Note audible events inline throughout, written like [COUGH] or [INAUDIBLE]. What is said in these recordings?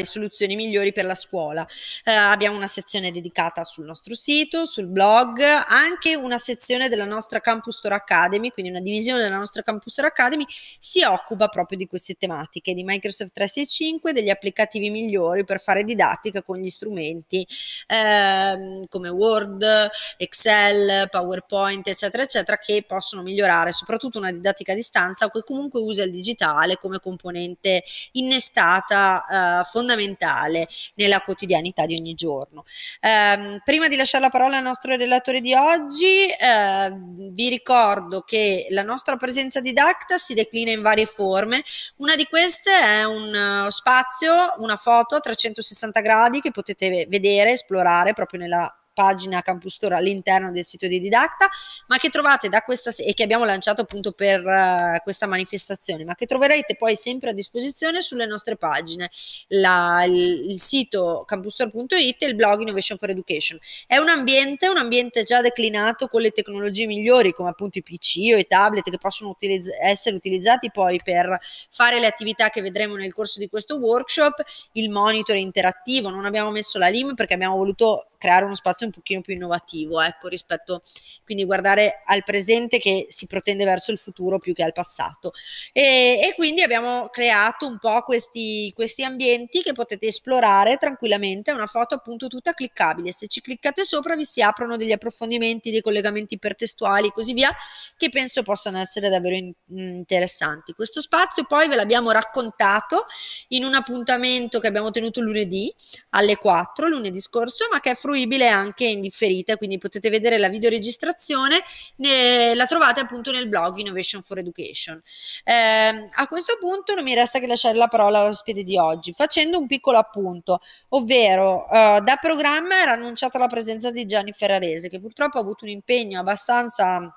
le soluzioni migliori per la scuola. Eh, abbiamo una sezione dedicata sul nostro sito, sul blog, anche una sezione della nostra Campus Store Academy, quindi una divisione della nostra Campus Store Academy si occupa proprio di queste tematiche, di Microsoft 365, degli applicativi migliori per fare didattica con gli strumenti ehm, come Word, Excel, PowerPoint, eccetera, eccetera, che possono migliorare soprattutto una didattica a distanza o che comunque usa il digitale come componente innestata eh, fondamentale fondamentale nella quotidianità di ogni giorno. Eh, prima di lasciare la parola al nostro relatore di oggi, eh, vi ricordo che la nostra presenza didacta si declina in varie forme. Una di queste è un eh, spazio, una foto a 360 gradi che potete vedere, esplorare proprio nella pagina Campus Store all'interno del sito di Didacta, ma che trovate da questa e che abbiamo lanciato appunto per uh, questa manifestazione, ma che troverete poi sempre a disposizione sulle nostre pagine, la, il, il, sito campusstore.it e il blog Innovation for Education. È un ambiente, un ambiente già declinato con le tecnologie migliori come appunto i PC o i tablet che possono utilizz- essere utilizzati poi per fare le attività che vedremo nel corso di questo workshop, il monitor interattivo, non abbiamo messo la LIM perché abbiamo voluto creare uno spazio un pochino più innovativo, ecco, rispetto, quindi guardare al presente che si protende verso il futuro più che al passato. E, e quindi abbiamo creato un po' questi, questi ambienti che potete esplorare tranquillamente, è una foto appunto tutta cliccabile, se ci cliccate sopra vi si aprono degli approfondimenti, dei collegamenti ipertestuali e così via, che penso possano essere davvero in, mm, interessanti. Questo spazio poi ve l'abbiamo raccontato in un appuntamento che abbiamo tenuto lunedì alle 4, lunedì scorso, ma che è frutto fruibile anche in differita, quindi potete vedere la videoregistrazione, ne, la trovate appunto nel blog Innovation for Education. Eh, a questo punto non mi resta che lasciare la parola all'ospite di oggi, facendo un piccolo appunto, ovvero eh, da programma era annunciata la presenza di Gianni Ferrarese, che purtroppo ha avuto un impegno abbastanza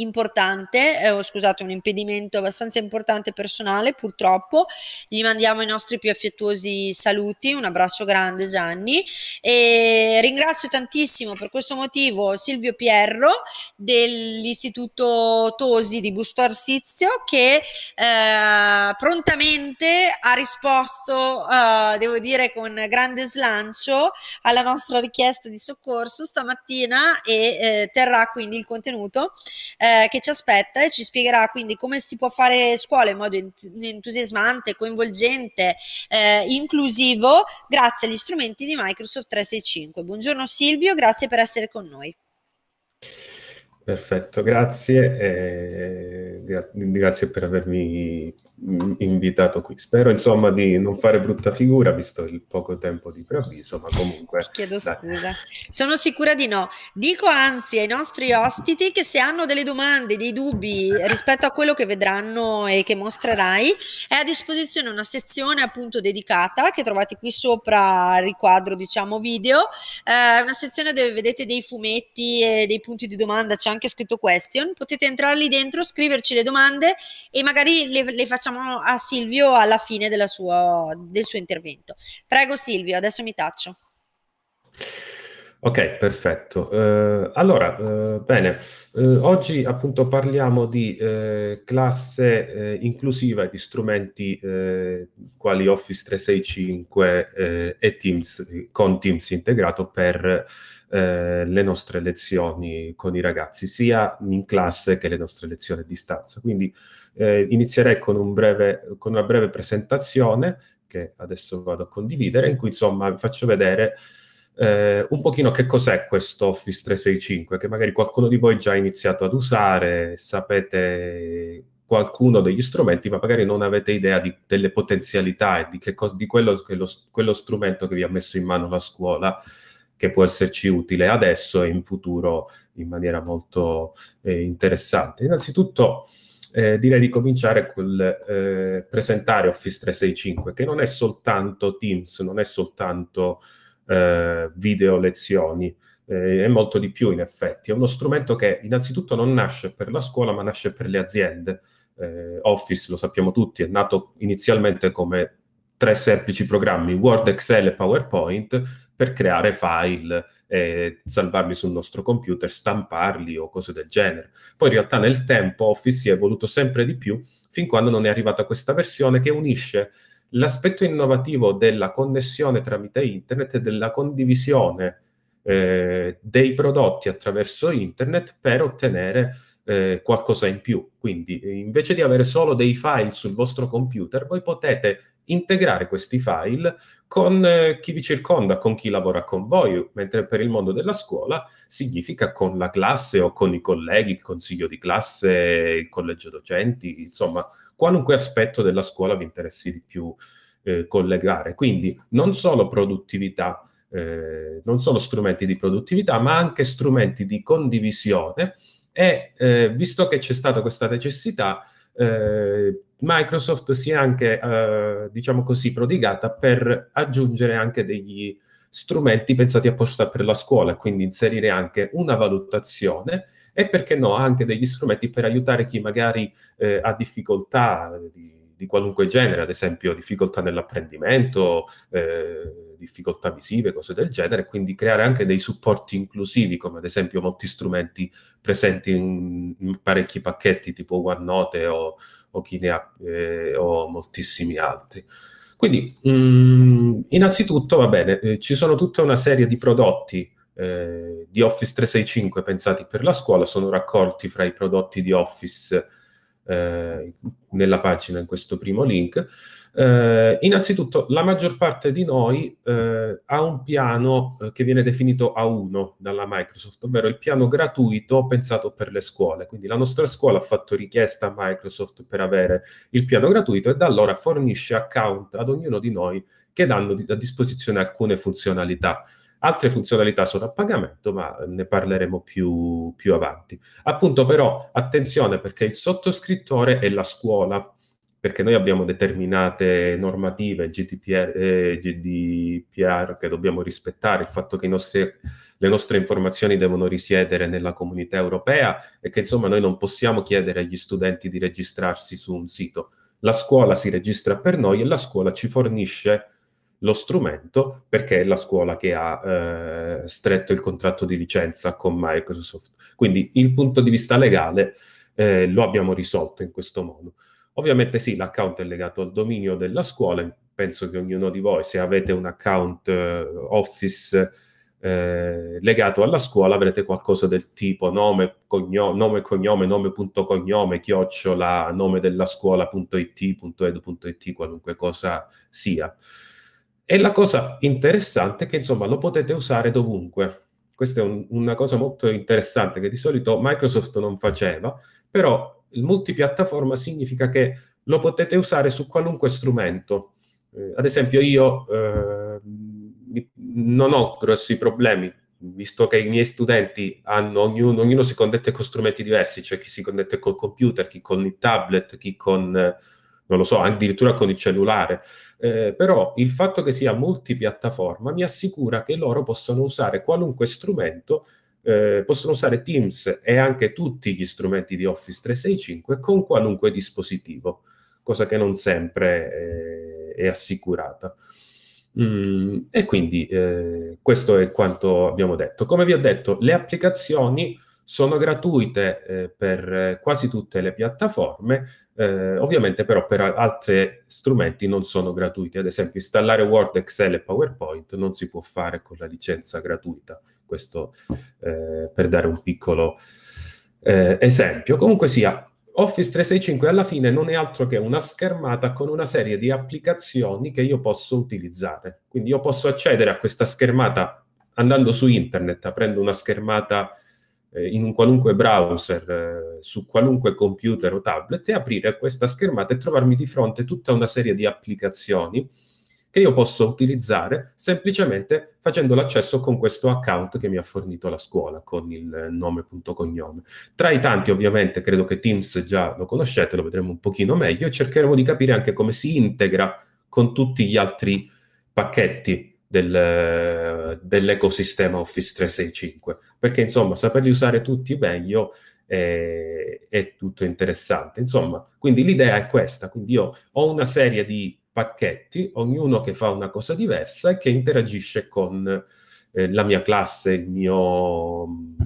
importante, eh, scusate, un impedimento abbastanza importante personale purtroppo. Gli mandiamo i nostri più affettuosi saluti, un abbraccio grande Gianni e ringrazio tantissimo per questo motivo Silvio Pierro dell'Istituto Tosi di Busto Arsizio che eh, prontamente ha risposto, eh, devo dire con grande slancio alla nostra richiesta di soccorso stamattina e eh, terrà quindi il contenuto eh, eh, che ci aspetta e ci spiegherà quindi come si può fare scuola in modo entusiasmante, coinvolgente, eh, inclusivo, grazie agli strumenti di Microsoft 365. Buongiorno Silvio, grazie per essere con noi. Perfetto, grazie, gra- grazie per avermi invitato qui. Spero insomma di non fare brutta figura visto il poco tempo di preavviso, ma comunque... Ti Chiedo dai. scusa, sono sicura di no. Dico anzi ai nostri ospiti che se hanno delle domande, dei dubbi rispetto a quello che vedranno e che mostrerai, è a disposizione una sezione appunto dedicata che trovate qui sopra, il riquadro diciamo video, eh, una sezione dove vedete dei fumetti e dei punti di domanda, c'è anche scritto question, potete entrare lì dentro, scriverci le domande e magari le, le facciamo a Silvio alla fine sua, del suo intervento. Prego Silvio, adesso mi taccio. Ok, perfetto. Uh, allora, uh, bene, uh, oggi appunto parliamo di classe inclusiva e di strumenti quali Office 365 e Teams con Teams integrato per eh, le nostre lezioni con i ragazzi, sia in classe che le nostre lezioni a distanza. Quindi eh, inizierei con, un breve, con, una breve presentazione che adesso vado a condividere, in cui insomma vi faccio vedere eh, un pochino che cos'è questo Office 365, che magari qualcuno di voi già ha iniziato ad usare, sapete qualcuno degli strumenti, ma magari non avete idea di, delle potenzialità e di, che cos- di quello, quello, quello strumento che vi ha messo in mano la scuola che può esserci utile adesso e in futuro in maniera molto eh, interessante. Innanzitutto eh, direi di cominciare col eh, presentare Office 365, che non è soltanto Teams, non è soltanto eh, video lezioni, eh, è molto di più in effetti. È uno strumento che innanzitutto non nasce per la scuola, ma nasce per le aziende. Eh, Office, lo sappiamo tutti, è nato inizialmente come tre semplici programmi, Word, Excel e PowerPoint, per creare file, eh, salvarli sul nostro computer, stamparli o cose del genere. Poi in realtà nel tempo Office si è evoluto sempre di più fin quando non è arrivata questa versione che unisce l'aspetto innovativo della connessione tramite internet e della condivisione eh, dei prodotti attraverso internet per ottenere eh, qualcosa in più. Quindi invece di avere solo dei file sul vostro computer, voi potete integrare questi file con eh, chi vi circonda, con chi lavora con voi, mentre per il mondo della scuola significa con la classe o con i colleghi, il consiglio di classe, il collegio docenti, insomma, qualunque aspetto della scuola vi interessi di più eh, collegare. Quindi non solo produttività, eh, non solo strumenti di produttività, ma anche strumenti di condivisione e eh, visto che c'è stata questa necessità, eh, Microsoft si è anche, eh, diciamo così, prodigata per aggiungere anche degli strumenti pensati apposta per la scuola, quindi inserire anche una valutazione e perché no anche degli strumenti per aiutare chi magari eh, ha difficoltà di di qualunque genere, ad esempio difficoltà nell'apprendimento, eh, difficoltà visive, cose del genere, quindi creare anche dei supporti inclusivi, come ad esempio molti strumenti presenti in, in parecchi pacchetti tipo OneNote o, o, Kinea, eh, o moltissimi altri. Quindi, mh, mm, innanzitutto, va bene, eh, ci sono tutta una serie di prodotti eh, di Office 365 pensati per la scuola, sono raccolti fra i prodotti di Office eh, nella pagina in questo primo link. Eh, innanzitutto, la maggior parte di noi eh, ha un piano eh, che viene definito A1 dalla Microsoft, ovvero il piano gratuito pensato per le scuole. Quindi la nostra scuola ha fatto richiesta a Microsoft per avere il piano gratuito e da allora fornisce account ad ognuno di noi che danno a disposizione alcune funzionalità. Altre funzionalità sono a pagamento, ma ne parleremo più, più avanti. Appunto però, attenzione perché il sottoscrittore è la scuola, perché noi abbiamo determinate normative GDPR, eh, GDPR, che dobbiamo rispettare, il fatto che nostri, le nostre informazioni devono risiedere nella comunità europea e che insomma noi non possiamo chiedere agli studenti di registrarsi su un sito. La scuola si registra per noi e la scuola ci fornisce lo strumento perché è la scuola che ha eh, stretto il contratto di licenza con Microsoft. Quindi il punto di vista legale eh, lo abbiamo risolto in questo modo. Ovviamente sì, l'account è legato al dominio della scuola, penso che ognuno di voi se avete un account eh, Office eh, legato alla scuola avrete qualcosa del tipo nome, cognome, nome, cognome, nome.cognome, chiocciola, nome della scuola.it, .edu.it, qualunque cosa sia. E la cosa interessante è che insomma lo potete usare dovunque. Questa è un, una cosa molto interessante che di solito Microsoft non faceva, però il multipiattaforma significa che lo potete usare su qualunque strumento. Eh, ad esempio io eh, non ho grossi problemi, visto che i miei studenti hanno, ognuno, ognuno si connette con strumenti diversi, c'è cioè chi si connette col computer, chi con il tablet, chi con, non lo so, addirittura con il cellulare eh, però il fatto che sia multipiattaforma mi assicura che loro possono usare qualunque strumento, eh, possono usare Teams e anche tutti gli strumenti di Office 365 con qualunque dispositivo, cosa che non sempre eh, è assicurata. Mm, e quindi eh, questo è quanto abbiamo detto. Come vi ho detto, le applicazioni sono gratuite eh, per eh, quasi tutte le piattaforme, eh, ovviamente però per altri strumenti non sono gratuite, ad esempio installare Word, Excel e PowerPoint non si può fare con la licenza gratuita, questo eh, per dare un piccolo eh, esempio. Comunque sia, Office 365 alla fine non è altro che una schermata con una serie di applicazioni che io posso utilizzare, quindi io posso accedere a questa schermata andando su internet, aprendo una schermata eh, in un qualunque browser, eh, su qualunque computer o tablet e aprire questa schermata e trovarmi di fronte tutta una serie di applicazioni che io posso utilizzare semplicemente facendo l'accesso con questo account che mi ha fornito la scuola con il nome.cognome. Tra i tanti ovviamente credo che Teams già lo conoscete, lo vedremo un pochino meglio e cercheremo di capire anche come si integra con tutti gli altri pacchetti del, dell'ecosistema Office 365, perché insomma saperli usare tutti meglio è, eh, è tutto interessante. Insomma, quindi l'idea è questa, quindi io ho una serie di pacchetti, ognuno che fa una cosa diversa e che interagisce con eh, la mia classe, il mio mm,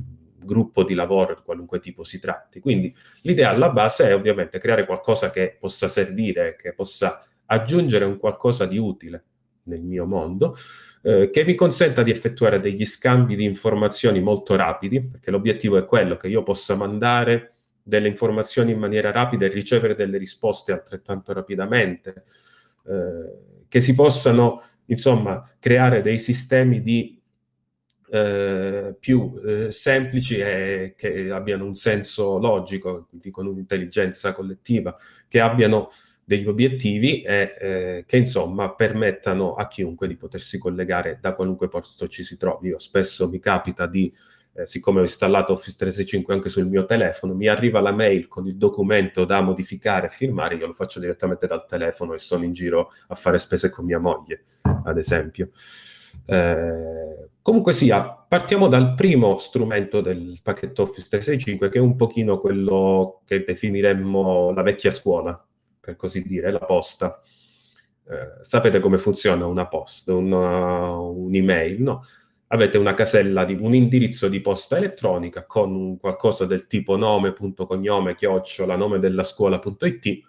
gruppo di lavoro, di qualunque tipo si tratti. Quindi l'idea alla base è ovviamente creare qualcosa che possa servire, che possa aggiungere un qualcosa di utile nel mio mondo, eh, che mi consenta di effettuare degli scambi di informazioni molto rapidi, perché l'obiettivo è quello che io possa mandare delle informazioni in maniera rapida e ricevere delle risposte altrettanto rapidamente, eh, che si possano, insomma, creare dei sistemi di eh, più eh, semplici e che abbiano un senso logico, quindi con un'intelligenza collettiva, che abbiano degli obiettivi e eh, che insomma permettano a chiunque di potersi collegare da qualunque posto ci si trovi. Io spesso mi capita di, eh, siccome ho installato Office 365 anche sul mio telefono, mi arriva la mail con il documento da modificare e firmare, io lo faccio direttamente dal telefono e sono in giro a fare spese con mia moglie, ad esempio. Eh, comunque sia, partiamo dal primo strumento del pacchetto Office 365 che è un pochino quello che definiremmo la vecchia scuola, per così dire, la posta. Eh, sapete come funziona una posta, una, un'email, no? Avete una casella, di, un indirizzo di posta elettronica con qualcosa del tipo nome, punto cognome, chiocciola, nome della scuola.it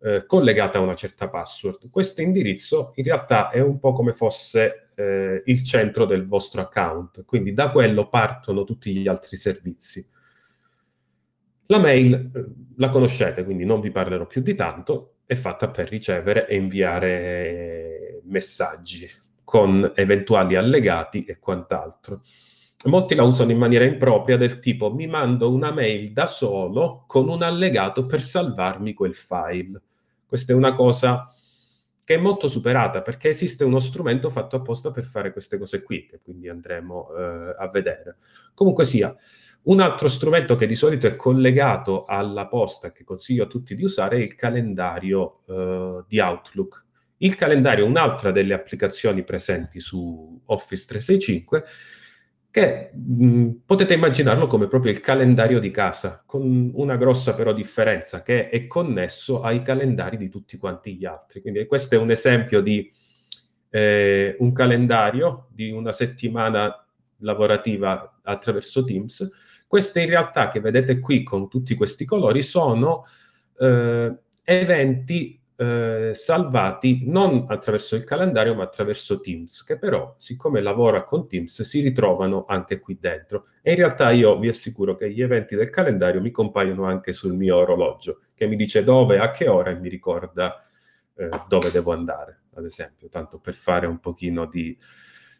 eh, collegata a una certa password. Questo indirizzo in realtà è un po' come fosse eh, il centro del vostro account, quindi da quello partono tutti gli altri servizi. La mail eh, la conoscete, quindi non vi parlerò più di tanto, è fatta per ricevere e inviare messaggi con eventuali allegati e quant'altro. Molti la usano in maniera impropria del tipo mi mando una mail da solo con un allegato per salvarmi quel file. Questa è una cosa che è molto superata perché esiste uno strumento fatto apposta per fare queste cose qui, che quindi andremo eh, a vedere. Comunque sia, un altro strumento che di solito è collegato alla posta, che consiglio a tutti di usare, è il calendario eh, di Outlook. Il calendario è un'altra delle applicazioni presenti su Office 365 che mh, mm, potete immaginarlo come proprio il calendario di casa, con una grossa però differenza che è connesso ai calendari di tutti quanti gli altri. Quindi questo è un esempio di eh, un calendario di una settimana lavorativa attraverso Teams queste in realtà che vedete qui con tutti questi colori sono eh, eventi eh, salvati non attraverso il calendario ma attraverso Teams, che però siccome lavora con Teams si ritrovano anche qui dentro. E in realtà io vi assicuro che gli eventi del calendario mi compaiono anche sul mio orologio, che mi dice dove, a che ora e mi ricorda eh, dove devo andare, ad esempio, tanto per fare un pochino di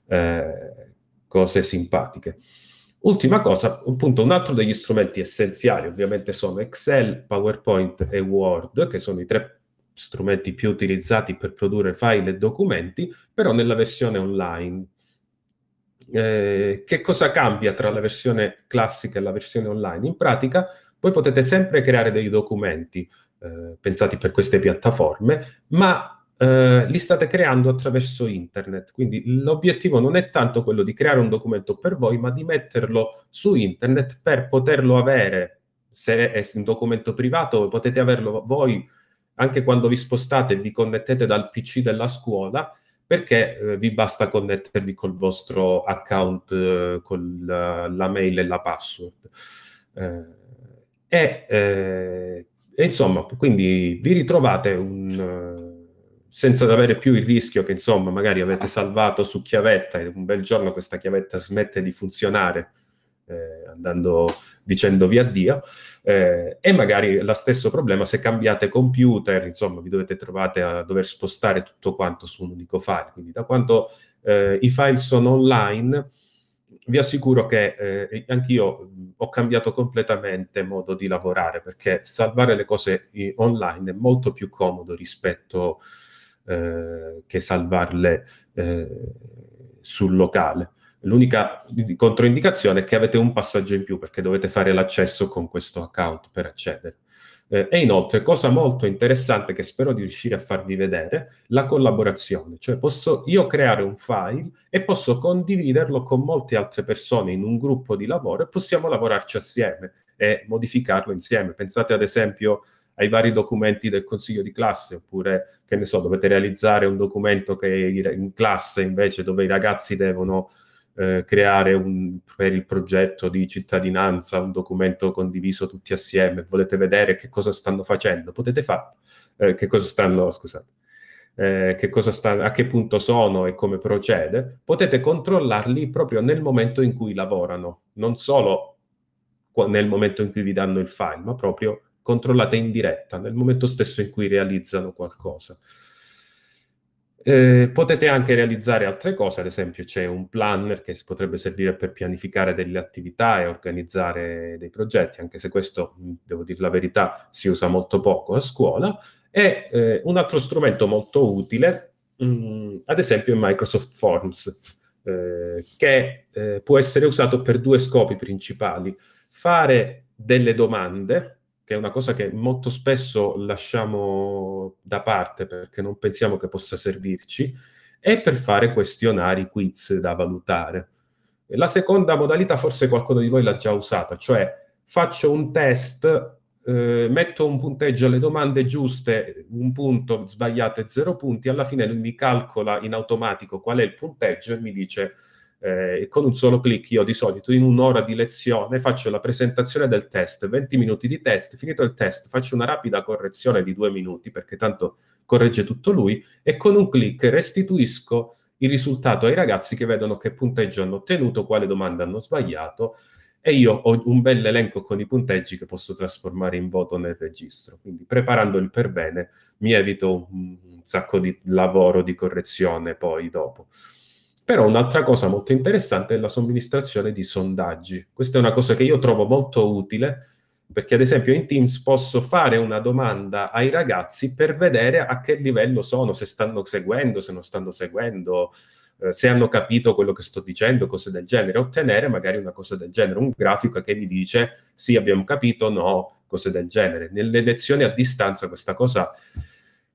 eh, cose simpatiche. Ultima cosa, appunto, un altro degli strumenti essenziali ovviamente sono Excel, PowerPoint e Word, che sono i tre strumenti più utilizzati per produrre file e documenti, però nella versione online. Eh, che cosa cambia tra la versione classica e la versione online? In pratica, voi potete sempre creare dei documenti eh, pensati per queste piattaforme, ma eh, li state creando attraverso internet. Quindi l'obiettivo non è tanto quello di creare un documento per voi, ma di metterlo su internet per poterlo avere. Se è un documento privato, potete averlo voi anche quando vi spostate e vi connettete dal PC della scuola, perché eh, vi basta connettervi col vostro account, eh, con la, la, mail e la password. Eh, eh, e, insomma, quindi vi ritrovate un senza avere più il rischio che insomma magari avete salvato su chiavetta e un bel giorno questa chiavetta smette di funzionare eh, andando dicendovi addio eh, e magari lo stesso problema se cambiate computer insomma vi dovete trovare a dover spostare tutto quanto su un unico file quindi da quanto eh, i file sono online vi assicuro che eh, anch'io ho cambiato completamente modo di lavorare perché salvare le cose online è molto più comodo rispetto a eh, che salvarle eh, sul locale. L'unica controindicazione è che avete un passaggio in più perché dovete fare l'accesso con questo account per accedere. Eh, e inoltre, cosa molto interessante che spero di riuscire a farvi vedere, la collaborazione. Cioè posso io creare un file e posso condividerlo con molte altre persone in un gruppo di lavoro e possiamo lavorarci assieme e modificarlo insieme. Pensate ad esempio ai vari documenti del consiglio di classe, oppure, che ne so, dovete realizzare un documento che in classe invece dove i ragazzi devono eh, creare un, per il progetto di cittadinanza un documento condiviso tutti assieme, volete vedere che cosa stanno facendo, potete farlo, eh, che cosa stanno, scusate, eh, che cosa sta, a che punto sono e come procede, potete controllarli proprio nel momento in cui lavorano, non solo nel momento in cui vi danno il file, ma proprio controllate in diretta nel momento stesso in cui realizzano qualcosa. Eh, potete anche realizzare altre cose, ad esempio c'è un planner che potrebbe servire per pianificare delle attività e organizzare dei progetti, anche se questo, devo dire la verità, si usa molto poco a scuola. E eh, un altro strumento molto utile, mh, ad esempio, è Microsoft Forms, eh, che eh, può essere usato per due scopi principali. Fare delle domande che è una cosa che molto spesso lasciamo da parte perché non pensiamo che possa servirci, e per fare questionari, quiz da valutare. La seconda modalità forse qualcuno di voi l'ha già usata, cioè faccio un test, eh, metto un punteggio alle domande giuste, un punto, sbagliate zero punti, alla fine lui mi calcola in automatico qual è il punteggio e mi dice eh, con un solo clic io di solito in un'ora di lezione faccio la presentazione del test, 20 minuti di test, finito il test faccio una rapida correzione di due minuti perché tanto corregge tutto lui e con un clic restituisco il risultato ai ragazzi che vedono che punteggio hanno ottenuto, quale domanda hanno sbagliato e io ho un bel elenco con i punteggi che posso trasformare in voto nel registro. Quindi preparandoli per bene mi evito un sacco di lavoro di correzione poi dopo. Però un'altra cosa molto interessante è la somministrazione di sondaggi. Questa è una cosa che io trovo molto utile perché ad esempio in Teams posso fare una domanda ai ragazzi per vedere a che livello sono, se stanno seguendo, se non stanno seguendo, eh, se hanno capito quello che sto dicendo, cose del genere, ottenere magari una cosa del genere, un grafico che mi dice sì abbiamo capito, no, cose del genere. Nelle lezioni a distanza questa cosa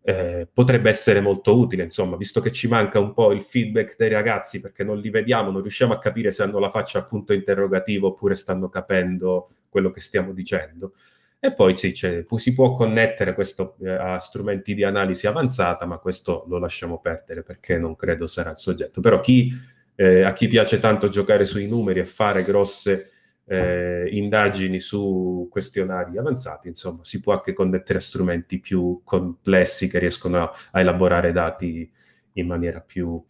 eh, potrebbe essere molto utile, insomma, visto che ci manca un po' il feedback dei ragazzi perché non li vediamo, non riusciamo a capire se hanno la faccia a punto interrogativo oppure stanno capendo quello che stiamo dicendo. E poi sì, si può connettere questo eh, a strumenti di analisi avanzata, ma questo lo lasciamo perdere perché non credo sarà il soggetto. Però chi, eh, a chi piace tanto giocare sui numeri e fare grosse eh, indagini su questionari avanzati, insomma, si può anche connettere a strumenti più complessi che riescono a, a elaborare dati in maniera più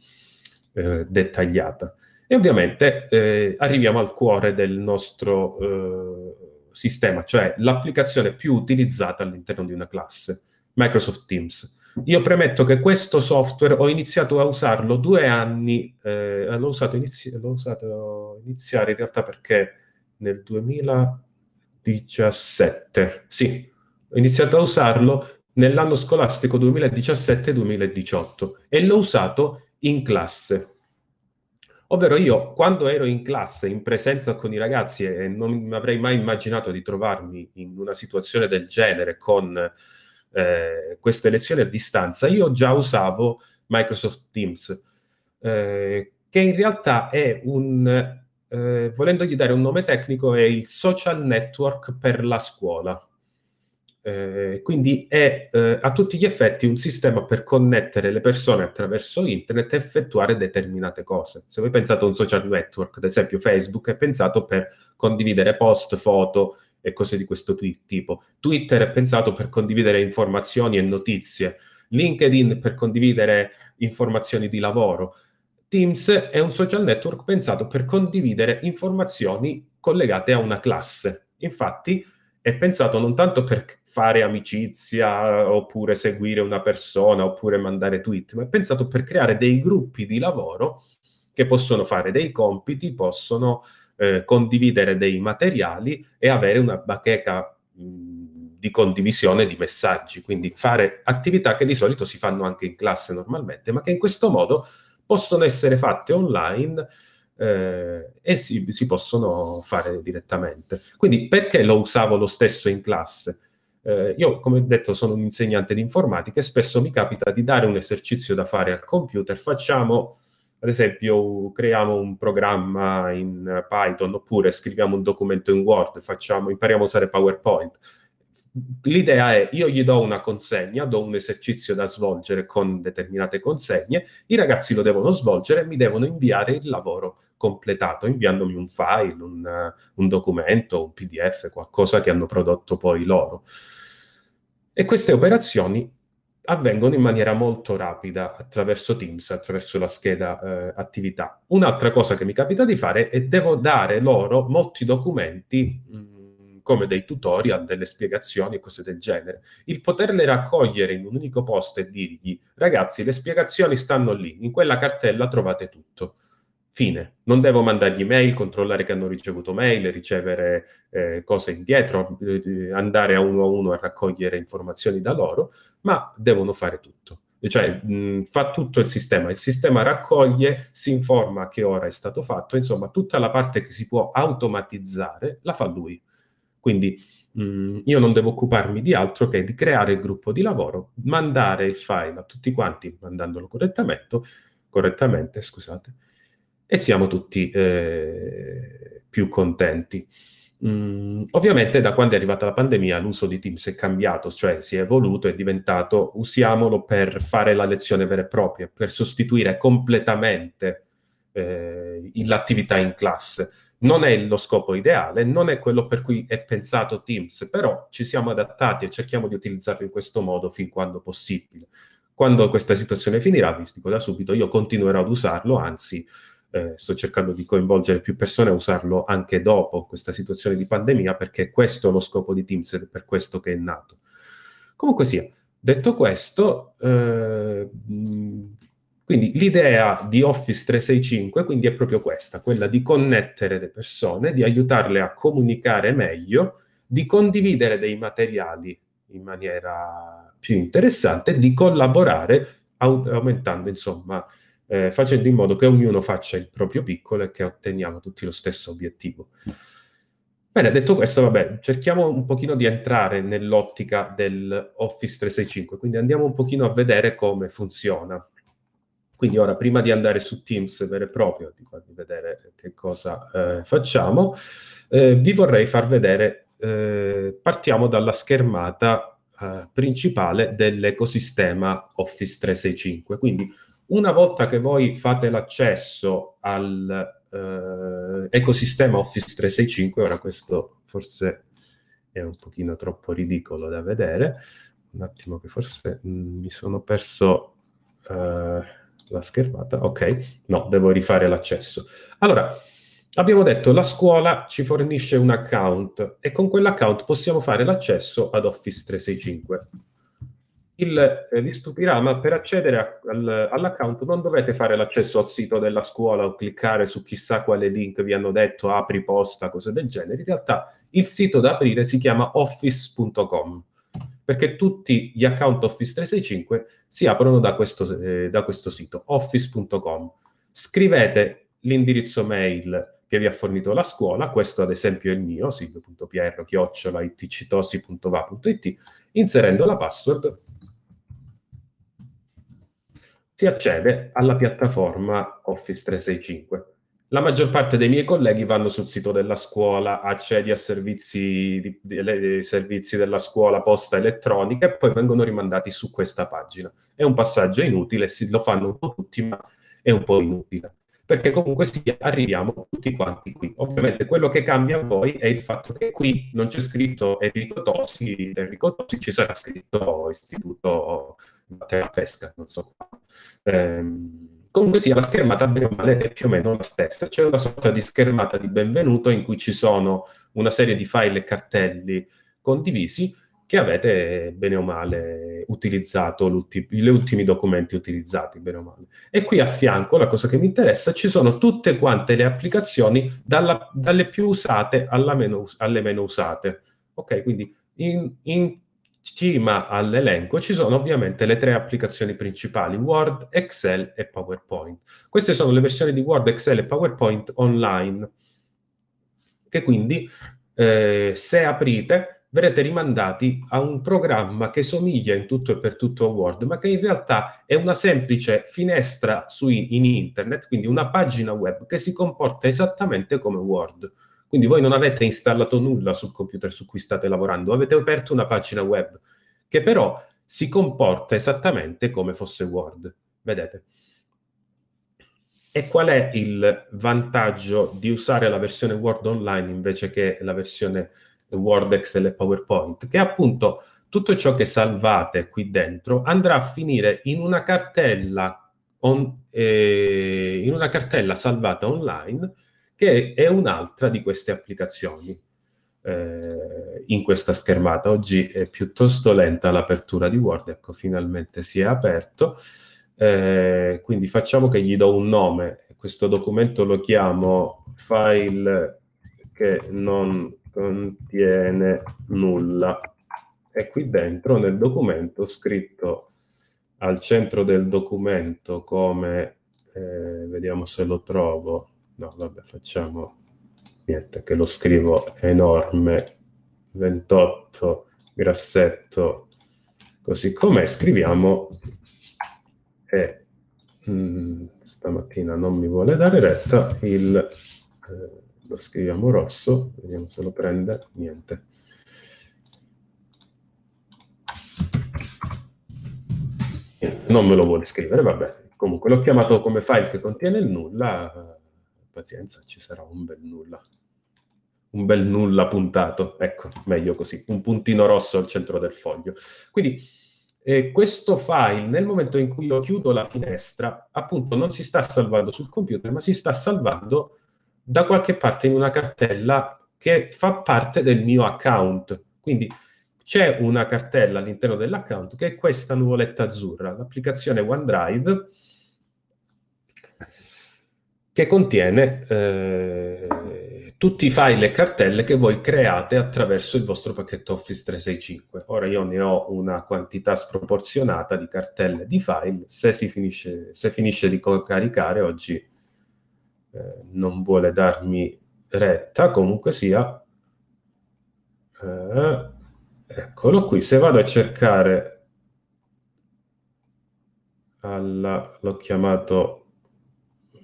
eh, dettagliata. E ovviamente eh, arriviamo al cuore del nostro eh, sistema, cioè l'applicazione più utilizzata all'interno di una classe, Microsoft Teams. Io premetto che questo software ho iniziato a usarlo due anni, eh, l'ho, usato inizi- l'ho usato iniziare in realtà perché nel 2017, sì, ho iniziato a usarlo nell'anno scolastico 2017-2018 e l'ho usato in classe. Ovvero io quando ero in classe in presenza con i ragazzi e non mi avrei mai immaginato di trovarmi in una situazione del genere con eh, queste lezioni a distanza, io già usavo Microsoft Teams, eh, che in realtà è un eh, volendogli dare un nome tecnico, è il social network per la scuola. Eh, quindi è eh, a tutti gli effetti un sistema per connettere le persone attraverso internet e effettuare determinate cose. Se voi pensate a un social network, ad esempio Facebook, è pensato per condividere post, foto e cose di questo tipo. Twitter è pensato per condividere informazioni e notizie. LinkedIn per condividere informazioni di lavoro. Teams è un social network pensato per condividere informazioni collegate a una classe. Infatti è pensato non tanto per fare amicizia oppure seguire una persona oppure mandare tweet, ma è pensato per creare dei gruppi di lavoro che possono fare dei compiti, possono eh, condividere dei materiali e avere una bacheca mh, di condivisione di messaggi, quindi fare attività che di solito si fanno anche in classe normalmente, ma che in questo modo possono essere fatte online eh, e si, si, possono fare direttamente. Quindi perché lo usavo lo stesso in classe? Eh, io, come detto, sono un insegnante di informatica e spesso mi capita di dare un esercizio da fare al computer. Facciamo, ad esempio, creiamo un programma in Python oppure scriviamo un documento in Word, facciamo, impariamo a usare PowerPoint l'idea è io gli do una consegna, do un esercizio da svolgere con determinate consegne, i ragazzi lo devono svolgere e mi devono inviare il lavoro completato, inviandomi un file, un, un documento, un PDF, qualcosa che hanno prodotto poi loro. E queste operazioni avvengono in maniera molto rapida attraverso Teams, attraverso la scheda eh, attività. Un'altra cosa che mi capita di fare è devo dare loro molti documenti. Mh, mm, come dei tutorial, delle spiegazioni e cose del genere. Il poterle raccogliere in un unico posto e dirgli, ragazzi, le spiegazioni stanno lì, in quella cartella trovate tutto. Fine. Non devo mandargli mail, controllare che hanno ricevuto mail, ricevere eh, cose indietro, eh, andare a uno a uno a raccogliere informazioni da loro, ma devono fare tutto. Cioè, mh, mm, fa tutto il sistema. Il sistema raccoglie, si informa che ora è stato fatto, insomma, tutta la parte che si può automatizzare la fa lui. Quindi mh, mm, io non devo occuparmi di altro che di creare il gruppo di lavoro, mandare il file a tutti quanti, mandandolo correttamente, correttamente scusate, e siamo tutti eh, più contenti. Mm, ovviamente da quando è arrivata la pandemia l'uso di Teams è cambiato, cioè si è evoluto, è diventato usiamolo per fare la lezione vera e propria, per sostituire completamente eh, l'attività in classe. Non è lo scopo ideale, non è quello per cui è pensato Teams, però ci siamo adattati e cerchiamo di utilizzarlo in questo modo fin quando possibile. Quando questa situazione finirà, vi dico da subito, io continuerò ad usarlo, anzi eh, sto cercando di coinvolgere più persone a usarlo anche dopo questa situazione di pandemia, perché questo è lo scopo di Teams ed è per questo che è nato. Comunque sia, detto questo, eh, quindi l'idea di Office 365 quindi è proprio questa, quella di connettere le persone, di aiutarle a comunicare meglio, di condividere dei materiali in maniera più interessante, di collaborare aumentando, insomma, eh, facendo in modo che ognuno faccia il proprio piccolo e che otteniamo tutti lo stesso obiettivo. Bene, detto questo, vabbè, cerchiamo un pochino di entrare nell'ottica dell'Office 365, quindi andiamo un pochino a vedere come funziona. Quindi ora, prima di andare su Teams vero e proprio, di farvi vedere che cosa eh, facciamo, eh, vi vorrei far vedere, eh, partiamo dalla schermata eh, principale dell'ecosistema Office 365. Quindi una volta che voi fate l'accesso all'ecosistema eh, Office 365, ora questo forse è un pochino troppo ridicolo da vedere, un attimo che forse mh, mm, mi sono perso... Uh, la schermata, ok, no, devo rifare l'accesso. Allora, abbiamo detto la scuola ci fornisce un account e con quell'account possiamo fare l'accesso ad Office 365. Il, eh, vi stupirà, ma per accedere a, al, all'account non dovete fare l'accesso al sito della scuola o cliccare su chissà quale link vi hanno detto apri posta, cose del genere. In realtà il sito da aprire si chiama office.com perché tutti gli account Office 365 si aprono da questo, eh, da questo sito, office.com. Scrivete l'indirizzo mail che vi ha fornito la scuola, questo ad esempio è il mio, silviopierro inserendo la password si accede alla piattaforma Office 365. La maggior parte dei miei colleghi vanno sul sito della scuola, accedi a servizi, di, di, di, servizi della scuola, posta elettronica e poi vengono rimandati su questa pagina. È un passaggio inutile, sì, lo fanno un po' tutti, ma è un po' inutile. Perché comunque sì, arriviamo tutti quanti qui. Ovviamente quello che cambia a voi è il fatto che qui non c'è scritto Enrico Tosi, Enrico Tosi ci sarà scritto Istituto Terra Pesca, non so. Eh, Comunque sia, la schermata bene o male è più o meno la stessa. C'è una sorta di schermata di benvenuto in cui ci sono una serie di file e cartelli condivisi che avete bene o male utilizzato, gli ultimi documenti utilizzati, bene o male. E qui a fianco, la cosa che mi interessa, ci sono tutte quante le applicazioni dalla, dalle più usate meno, alle meno usate. Ok, quindi in, in cima all'elenco ci sono ovviamente le tre applicazioni principali, Word, Excel e PowerPoint. Queste sono le versioni di Word, Excel e PowerPoint online, che quindi eh, se aprite verrete rimandati a un programma che somiglia in tutto e per tutto a Word, ma che in realtà è una semplice finestra in, in internet, quindi una pagina web che si comporta esattamente come Word. Quindi voi non avete installato nulla sul computer su cui state lavorando, avete aperto una pagina web che però si comporta esattamente come fosse Word. Vedete? E qual è il vantaggio di usare la versione Word online invece che la versione Word, Excel e PowerPoint? Che appunto tutto ciò che salvate qui dentro andrà a finire in una cartella, on, eh, in una cartella salvata online che è un'altra di queste applicazioni eh, in questa schermata. Oggi è piuttosto lenta l'apertura di Word, ecco, finalmente si è aperto. Eh, quindi facciamo che gli do un nome. Questo documento lo chiamo file che non contiene nulla. E qui dentro nel documento scritto al centro del documento come, eh, vediamo se lo trovo, no vabbè facciamo niente che lo scrivo enorme 28 grassetto così com'è scriviamo e mh, mm, stamattina non mi vuole dare retta il eh, lo scriviamo rosso vediamo se lo prende niente non me lo vuole scrivere, vabbè. Comunque l'ho chiamato come file che contiene il nulla, pazienza, ci sarà un bel nulla. Un bel nulla puntato, ecco, meglio così, un puntino rosso al centro del foglio. Quindi eh, questo file, nel momento in cui io chiudo la finestra, appunto non si sta salvando sul computer, ma si sta salvando da qualche parte in una cartella che fa parte del mio account. Quindi c'è una cartella all'interno dell'account che è questa nuvoletta azzurra, l'applicazione OneDrive che contiene eh, tutti i file e cartelle che voi create attraverso il vostro pacchetto Office 365. Ora io ne ho una quantità sproporzionata di cartelle di file, se, finisce, se finisce, di caricare oggi eh, non vuole darmi retta, comunque sia, eh, eccolo qui, se vado a cercare, alla, l'ho chiamato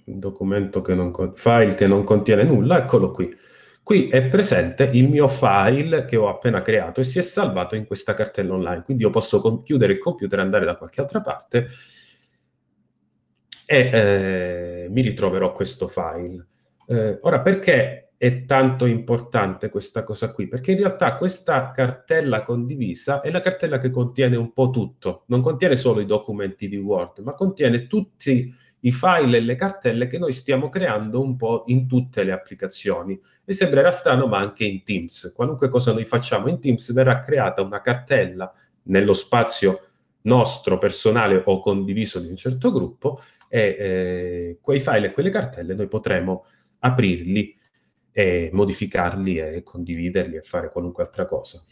documento che non file che non contiene nulla, eccolo qui. Qui è presente il mio file che ho appena creato e si è salvato in questa cartella online. Quindi io posso con- chiudere il computer e andare da qualche altra parte e eh, mi ritroverò questo file. Eh, ora, perché è tanto importante questa cosa qui? Perché in realtà questa cartella condivisa è la cartella che contiene un po' tutto, non contiene solo i documenti di Word, ma contiene tutti i file e le cartelle che noi stiamo creando un po' in tutte le applicazioni. E sembrerà strano, ma anche in Teams. Qualunque cosa noi facciamo in Teams verrà creata una cartella nello spazio nostro personale o condiviso di un certo gruppo e eh, quei file e quelle cartelle noi potremo aprirli e modificarli e condividerli e fare qualunque altra cosa.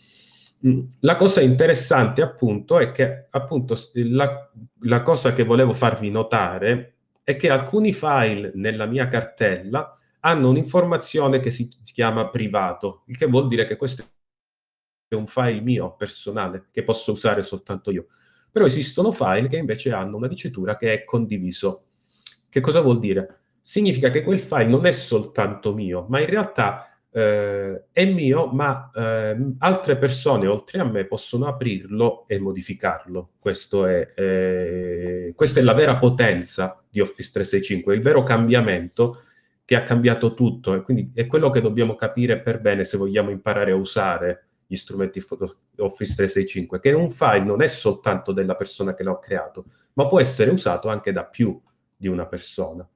Mm, la cosa interessante appunto è che appunto la, la cosa che volevo farvi notare è che alcuni file nella mia cartella hanno un'informazione che si chiama privato, il che vuol dire che questo è un file mio personale che posso usare soltanto io. Però esistono file che invece hanno una dicitura che è condiviso. Che cosa vuol dire? Significa che quel file non è soltanto mio, ma in realtà eh, è mio, ma eh, altre persone oltre a me possono aprirlo e modificarlo. È, eh, questa è la vera potenza di Office 365, il vero cambiamento che ha cambiato tutto e quindi è quello che dobbiamo capire per bene se vogliamo imparare a usare gli strumenti Office 365, che un file non è soltanto della persona che l'ha creato, ma può essere usato anche da più di una persona.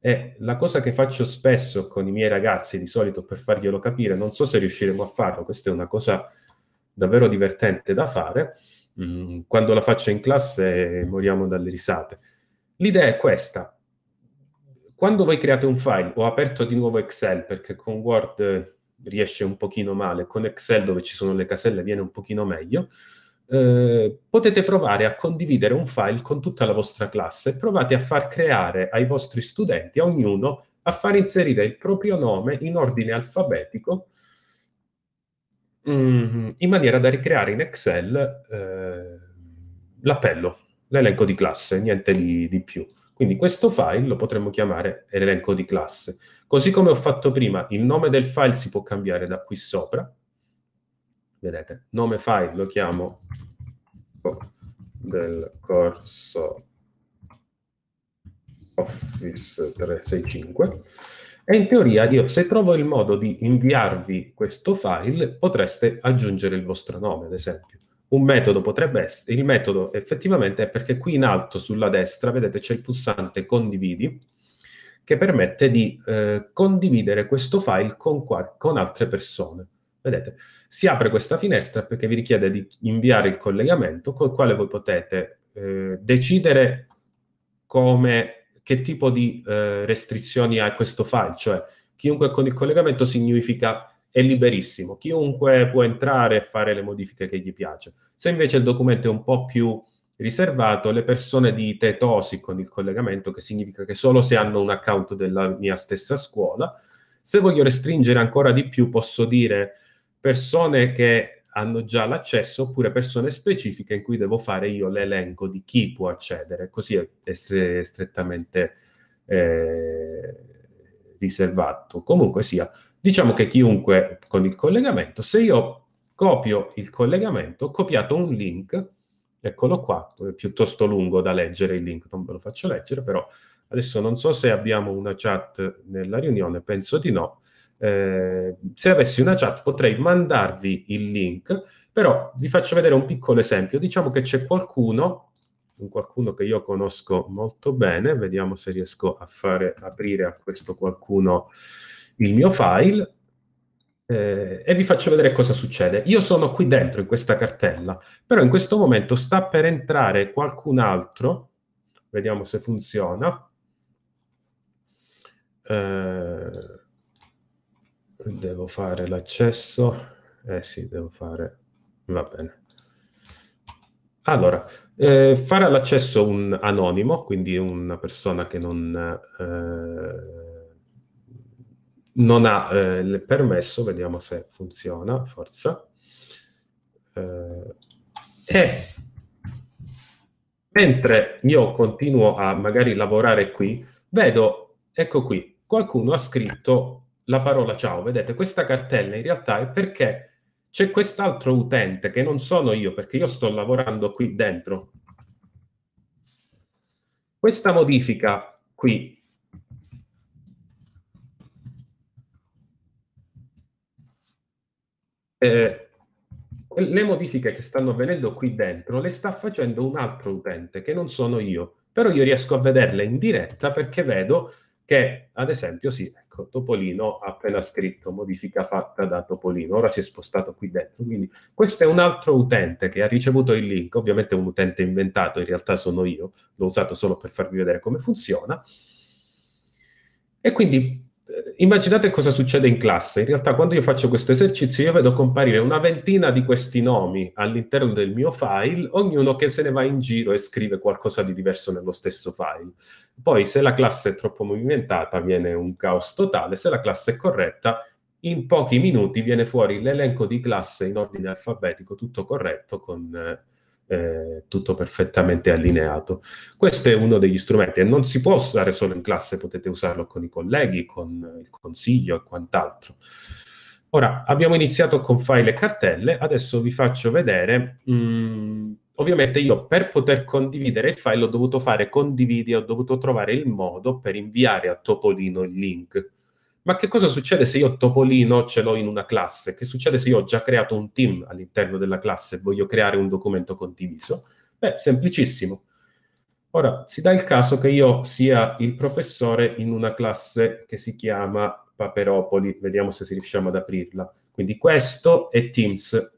E la cosa che faccio spesso con i miei ragazzi, di solito per farglielo capire, non so se riusciremo a farlo, questa è una cosa davvero divertente da fare, mm, quando la faccio in classe moriamo dalle risate. L'idea è questa. Quando voi create un file, ho aperto di nuovo Excel perché con Word riesce un pochino male, con Excel dove ci sono le caselle viene un pochino meglio, eh, potete provare a condividere un file con tutta la vostra classe e provate a far creare ai vostri studenti, a ognuno, a far inserire il proprio nome in ordine alfabetico mm, in maniera da ricreare in Excel eh, l'appello, l'elenco di classe, niente di, di più. Quindi questo file lo potremmo chiamare elenco di classe. Così come ho fatto prima, il nome del file si può cambiare da qui sopra, vedete, nome file lo chiamo oh, del corso Office 365 e in teoria io se trovo il modo di inviarvi questo file potreste aggiungere il vostro nome, ad esempio. Un metodo potrebbe essere, il metodo effettivamente è perché qui in alto sulla destra, vedete, c'è il pulsante condividi che permette di eh, condividere questo file con, con altre persone. Vedete? Si apre questa finestra perché vi richiede di inviare il collegamento col quale voi potete eh, decidere come, che tipo di eh, restrizioni ha questo file, cioè chiunque con il collegamento significa è liberissimo, chiunque può entrare e fare le modifiche che gli piace. Se invece il documento è un po' più riservato, le persone di tetosi con il collegamento, che significa che solo se hanno un account della mia stessa scuola, se voglio restringere ancora di più posso dire persone che hanno già l'accesso oppure persone specifiche in cui devo fare io l'elenco di chi può accedere, così è strettamente eh, riservato. Comunque sia, diciamo che chiunque con il collegamento, se io copio il collegamento, ho copiato un link, eccolo qua, è piuttosto lungo da leggere il link, non ve lo faccio leggere, però adesso non so se abbiamo una chat nella riunione, penso di no, Ehm, se avessi una chat potrei mandarvi il link, però vi faccio vedere un piccolo esempio. Diciamo che c'è qualcuno, un qualcuno che io conosco molto bene, vediamo se riesco a fare aprire a questo qualcuno il mio file. Eh, e vi faccio vedere cosa succede. Io sono qui dentro in questa cartella, però in questo momento sta per entrare qualcun altro. Vediamo se funziona. Eh, devo fare l'accesso. Eh sì, devo fare... Va bene. Allora, eh, fare l'accesso un anonimo, quindi una persona che non, eh, non ha eh, il permesso, vediamo se funziona, forza. Eh, e mentre io continuo a magari lavorare qui, vedo, ecco qui, qualcuno ha scritto la parola ciao. Vedete, questa cartella in realtà è perché c'è quest'altro utente che non sono io, perché io sto lavorando qui dentro. Questa modifica qui eh, le modifiche che stanno avvenendo qui dentro le sta facendo un altro utente che non sono io, però io riesco a vederle in diretta perché vedo che ad esempio sì, ecco, Topolino ha appena scritto modifica fatta da Topolino, ora si è spostato qui dentro, quindi questo è un altro utente che ha ricevuto il link, ovviamente un utente inventato, in realtà sono io, l'ho usato solo per farvi vedere come funziona, e quindi eh, immaginate cosa succede in classe. In realtà, quando io faccio questo esercizio, io vedo comparire una ventina di questi nomi all'interno del mio file, ognuno che se ne va in giro e scrive qualcosa di diverso nello stesso file. Poi, se la classe è troppo movimentata, viene un caos totale. Se la classe è corretta, in pochi minuti viene fuori l'elenco di classe in ordine alfabetico, tutto corretto, con eh, eh, tutto perfettamente allineato. Questo è uno degli strumenti e non si può usare solo in classe, potete usarlo con i colleghi, con il consiglio e quant'altro. Ora, abbiamo iniziato con file e cartelle, adesso vi faccio vedere... Mh, mm, ovviamente io per poter condividere il file ho dovuto fare condividi, ho dovuto trovare il modo per inviare a Topolino il link. Ma che cosa succede se io Topolino ce l'ho in una classe? Che succede se io ho già creato un team all'interno della classe e voglio creare un documento condiviso? Beh, semplicissimo. Ora, si dà il caso che io sia il professore in una classe che si chiama Paperopoli, vediamo se riusciamo ad aprirla. Quindi questo è Teams,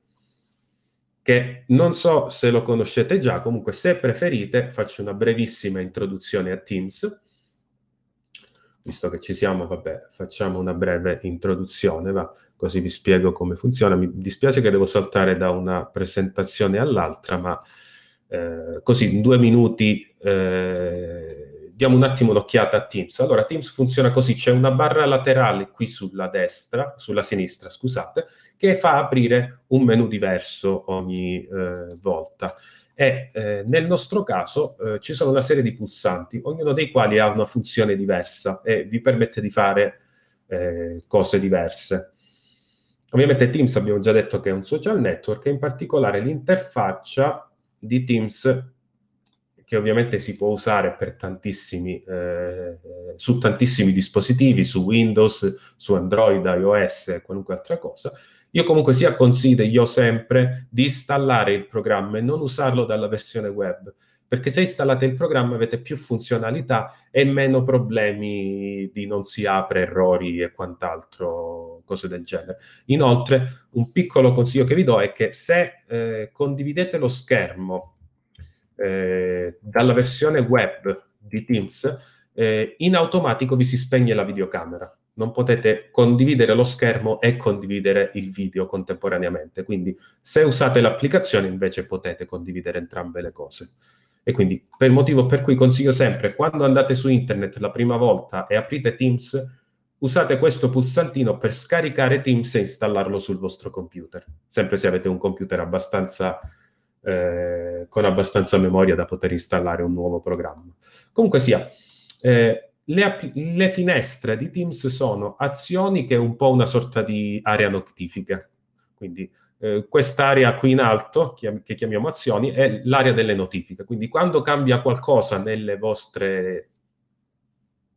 che non so se lo conoscete già, comunque se preferite faccio una brevissima introduzione a Teams visto che ci siamo, vabbè, facciamo una breve introduzione, va? così vi spiego come funziona. Mi dispiace che devo saltare da una presentazione all'altra, ma eh, così in due minuti eh, diamo un attimo un'occhiata a Teams. Allora, Teams funziona così, c'è una barra laterale qui sulla destra, sulla sinistra, scusate, che fa aprire un menu diverso ogni eh, volta e eh, nel nostro caso eh, ci sono una serie di pulsanti, ognuno dei quali ha una funzione diversa e vi permette di fare eh, cose diverse. Ovviamente Teams abbiamo già detto che è un social network e in particolare l'interfaccia di Teams che ovviamente si può usare tantissimi, eh, su tantissimi dispositivi, su Windows, su Android, iOS, qualunque altra cosa, io comunque sia consiglio sempre di installare il programma e non usarlo dalla versione web, perché se installate il programma avete più funzionalità e meno problemi di non si apre, errori e quant'altro, cose del genere. Inoltre, un piccolo consiglio che vi do è che se eh, condividete lo schermo eh, dalla versione web di Teams, eh, in automatico vi si spegne la videocamera non potete condividere lo schermo e condividere il video contemporaneamente. Quindi se usate l'applicazione invece potete condividere entrambe le cose. E quindi per motivo per cui consiglio sempre, quando andate su internet la prima volta e aprite Teams, usate questo pulsantino per scaricare Teams e installarlo sul vostro computer, sempre se avete un computer abbastanza, eh, con abbastanza memoria da poter installare un nuovo programma. Comunque sia, eh, le, le, finestre di Teams sono azioni che è un po' una sorta di area notifica. Quindi eh, quest'area qui in alto, che, che chiamiamo azioni, è l'area delle notifiche. Quindi quando cambia qualcosa vostre,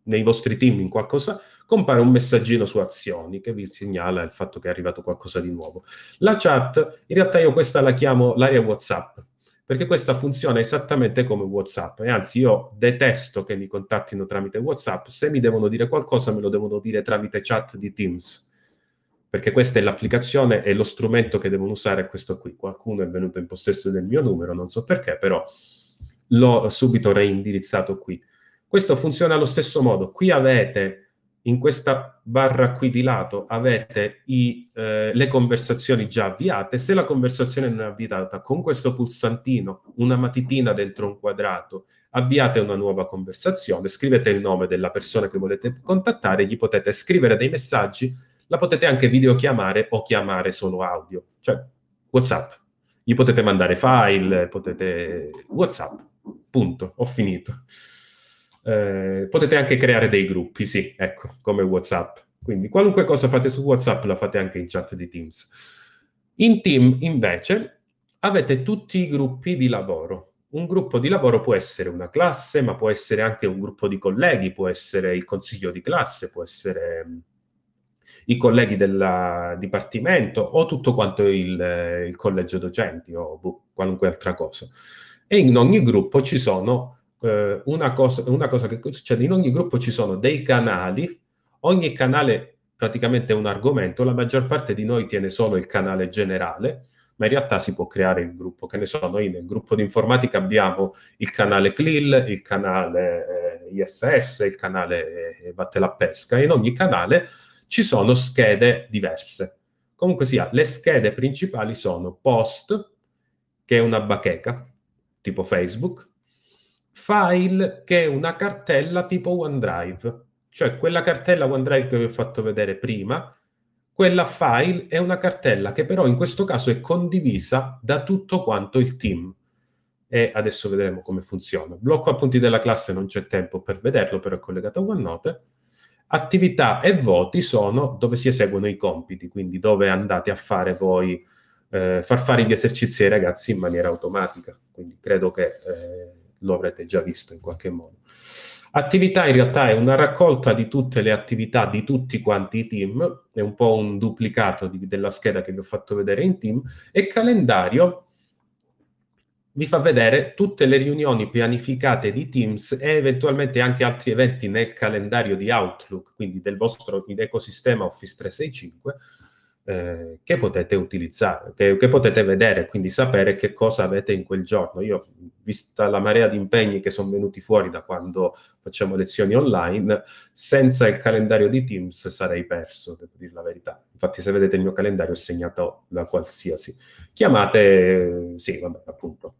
nei vostri team in qualcosa, compare un messaggino su azioni che vi segnala il fatto che è arrivato qualcosa di nuovo. La chat, in realtà io questa la chiamo l'area WhatsApp, perché questa funziona esattamente come WhatsApp e anzi io detesto che mi contattino tramite WhatsApp, se mi devono dire qualcosa me lo devono dire tramite chat di Teams, perché questa è l'applicazione e lo strumento che devono usare è questo qui. Qualcuno è venuto in possesso del mio numero, non so perché, però l'ho subito reindirizzato qui. Questo funziona allo stesso modo, qui avete in questa barra qui di lato avete i, eh, le conversazioni già avviate. Se la conversazione non è avviata, con questo pulsantino, una matitina dentro un quadrato, avviate una nuova conversazione, scrivete il nome della persona che volete contattare, gli potete scrivere dei messaggi, la potete anche videochiamare o chiamare solo audio, cioè WhatsApp. Gli potete mandare file, potete WhatsApp. Punto, ho finito. Eh, potete anche creare dei gruppi, sì, ecco, come WhatsApp. Quindi qualunque cosa fate su WhatsApp la fate anche in chat di Teams. In Team, invece, avete tutti i gruppi di lavoro. Un gruppo di lavoro può essere una classe, ma può essere anche un gruppo di colleghi, può essere il consiglio di classe, può essere mm, i colleghi del dipartimento o tutto quanto il, eh, il collegio docenti o boh, qualunque altra cosa. E in ogni gruppo ci sono eh, una, cosa, una cosa che succede, cioè, in ogni gruppo ci sono dei canali, ogni canale praticamente è un argomento, la maggior parte di noi tiene solo il canale generale, ma in realtà si può creare il gruppo. Che ne so, noi nel gruppo di informatica abbiamo il canale CLIL, il canale eh, IFS, il canale eh, la Pesca, in ogni canale ci sono schede diverse. Comunque sia, le schede principali sono post, che è una bacheca, tipo Facebook, file che è una cartella tipo OneDrive, cioè quella cartella OneDrive che vi ho fatto vedere prima, quella file è una cartella che però in questo caso è condivisa da tutto quanto il team. E adesso vedremo come funziona. Blocco appunti della classe non c'è tempo per vederlo, però è collegato a OneNote. Attività e voti sono dove si eseguono i compiti, quindi dove andate a fare voi, eh, far fare gli esercizi ai ragazzi in maniera automatica. Quindi credo che... Eh, lo avrete già visto in qualche modo. Attività in realtà è una raccolta di tutte le attività di tutti quanti i team, è un po' un duplicato di, della scheda che vi ho fatto vedere in team, e calendario vi fa vedere tutte le riunioni pianificate di Teams e eventualmente anche altri eventi nel calendario di Outlook, quindi del vostro ecosistema Office 365, eh, che potete utilizzare, che, che, potete vedere, quindi sapere che cosa avete in quel giorno. Io, vista la marea di impegni che sono venuti fuori da quando facciamo lezioni online, senza il calendario di Teams sarei perso, devo dire la verità. Infatti, se vedete il mio calendario, è segnato da qualsiasi. Chiamate, sì, vabbè, appunto.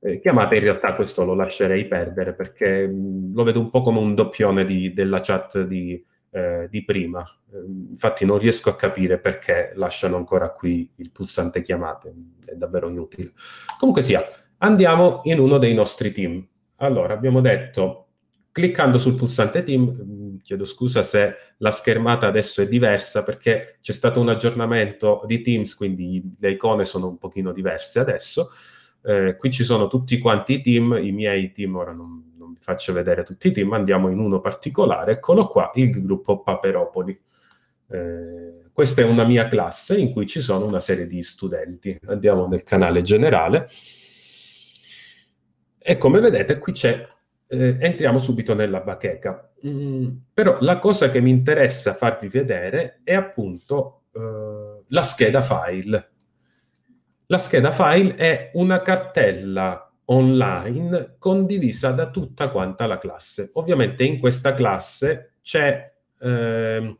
Eh, chiamate in realtà questo lo lascerei perdere perché lo vedo un po' come un doppione di, della chat di, eh, di prima. Ehm, infatti non riesco a capire perché lasciano ancora qui il pulsante chiamate, è davvero inutile. Comunque sia, andiamo in uno dei nostri team. Allora, abbiamo detto, cliccando sul pulsante team, mm, chiedo scusa se la schermata adesso è diversa perché c'è stato un aggiornamento di Teams, quindi le icone sono un pochino diverse adesso. Eh, qui ci sono tutti quanti i team, i miei team ora non vi faccio vedere tutti i team, andiamo in uno particolare, eccolo qua, il gruppo Paperopoli. Eh, questa è una mia classe in cui ci sono una serie di studenti. Andiamo nel canale generale e come vedete qui c'è, eh, entriamo subito nella bacheca. Mm, però la cosa che mi interessa farvi vedere è appunto eh, la scheda file. La scheda file è una cartella online condivisa da tutta quanta la classe. Ovviamente in questa classe c'è, eh,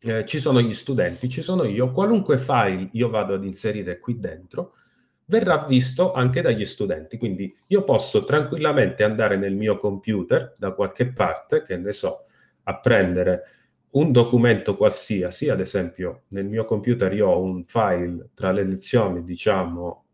eh, ci sono gli studenti, ci sono io, qualunque file io vado ad inserire qui dentro verrà visto anche dagli studenti, quindi io posso tranquillamente andare nel mio computer da qualche parte, che ne so, a prendere un documento qualsiasi, ad esempio nel mio computer io ho un file tra le lezioni, diciamo,